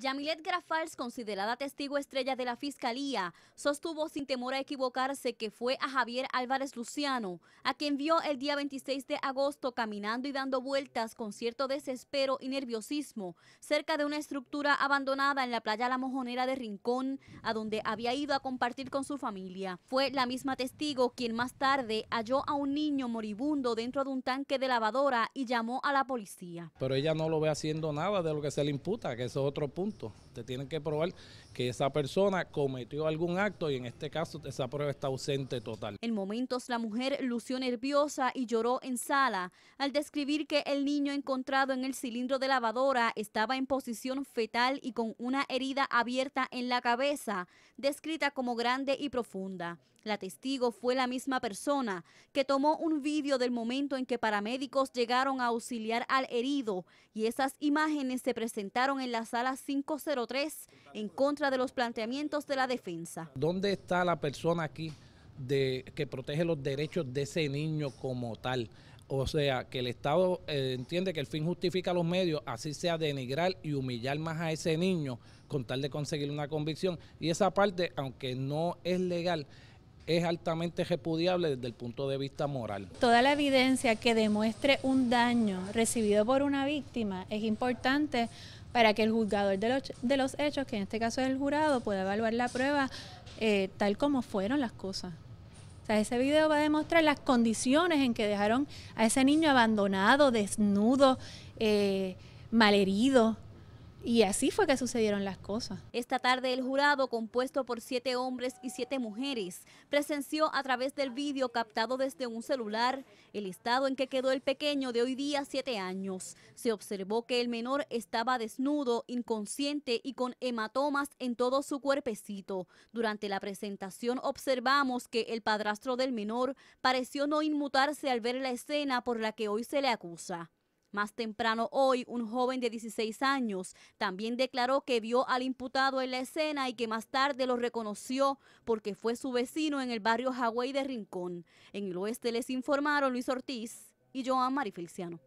Yamilet Grafals, considerada testigo estrella de la Fiscalía, sostuvo sin temor a equivocarse que fue a Javier Álvarez Luciano, a quien vio el día 26 de agosto caminando y dando vueltas con cierto desespero y nerviosismo cerca de una estructura abandonada en la playa La Mojonera de Rincón, a donde había ido a compartir con su familia. Fue la misma testigo quien más tarde halló a un niño moribundo dentro de un tanque de lavadora y llamó a la policía. Pero ella no lo ve haciendo nada de lo que se le imputa, que eso es otro punto te tienen que probar que esa persona cometió algún acto y en este caso esa prueba está ausente total. En momentos la mujer lució nerviosa y lloró en sala al describir que el niño encontrado en el cilindro de lavadora estaba en posición fetal y con una herida abierta en la cabeza, descrita como grande y profunda. La testigo fue la misma persona que tomó un vídeo del momento en que paramédicos llegaron a auxiliar al herido y esas imágenes se presentaron en la sala 5 503 en contra de los planteamientos de la defensa. ¿Dónde está la persona aquí de, que protege los derechos de ese niño como tal? O sea, que el Estado eh, entiende que el fin justifica los medios, así sea denigrar y humillar más a ese niño con tal de conseguir una convicción. Y esa parte, aunque no es legal, es altamente repudiable desde el punto de vista moral. Toda la evidencia que demuestre un daño recibido por una víctima es importante para que el juzgador de los, hechos, que en este caso es el jurado, pueda evaluar la prueba eh, tal como fueron las cosas. O sea, ese video va a demostrar las condiciones en que dejaron a ese niño abandonado, desnudo, eh, malherido. Y así fue que sucedieron las cosas. Esta tarde el jurado, compuesto por siete hombres y siete mujeres, presenció a través del vídeo captado desde un celular el estado en que quedó el pequeño de hoy día siete años. Se observó que el menor estaba desnudo, inconsciente y con hematomas en todo su cuerpecito. Durante la presentación observamos que el padrastro del menor pareció no inmutarse al ver la escena por la que hoy se le acusa. Más temprano hoy, un joven de 16 años también declaró que vio al imputado en la escena y que más tarde lo reconoció porque fue su vecino en el barrio Hawái de Rincón. En el oeste les informaron Luis Ortiz y Joan Marifelciano.